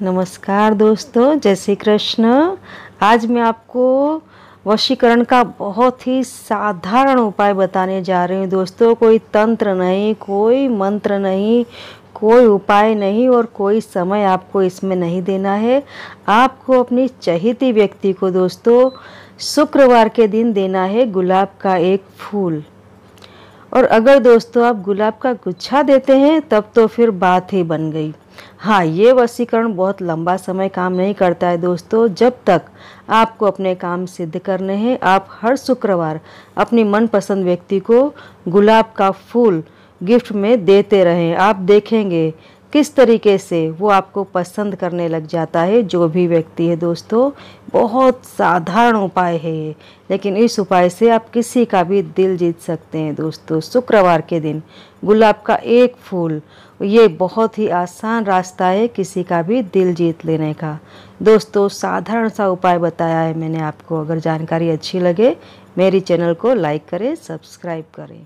नमस्कार दोस्तों जय श्री कृष्ण आज मैं आपको वशीकरण का बहुत ही साधारण उपाय बताने जा रही हूँ दोस्तों कोई तंत्र नहीं कोई मंत्र नहीं कोई उपाय नहीं और कोई समय आपको इसमें नहीं देना है आपको अपनी चहेती व्यक्ति को दोस्तों शुक्रवार के दिन देना है गुलाब का एक फूल और अगर दोस्तों आप गुलाब का गुच्छा देते हैं तब तो फिर बात ही बन गई हाँ ये वसीकरण बहुत लंबा समय काम नहीं करता है दोस्तों जब तक आपको अपने काम सिद्ध करने हैं आप हर शुक्रवार अपनी मनपसंद व्यक्ति को गुलाब का फूल गिफ्ट में देते रहें आप देखेंगे किस तरीके से वो आपको पसंद करने लग जाता है जो भी व्यक्ति है दोस्तों बहुत साधारण उपाय है ये लेकिन इस उपाय से आप किसी का भी दिल जीत सकते हैं दोस्तों शुक्रवार के दिन गुलाब का एक फूल ये बहुत ही आसान रास्ता है किसी का भी दिल जीत लेने का दोस्तों साधारण सा उपाय बताया है मैंने आपको अगर जानकारी अच्छी लगे मेरी चैनल को लाइक करें सब्सक्राइब करें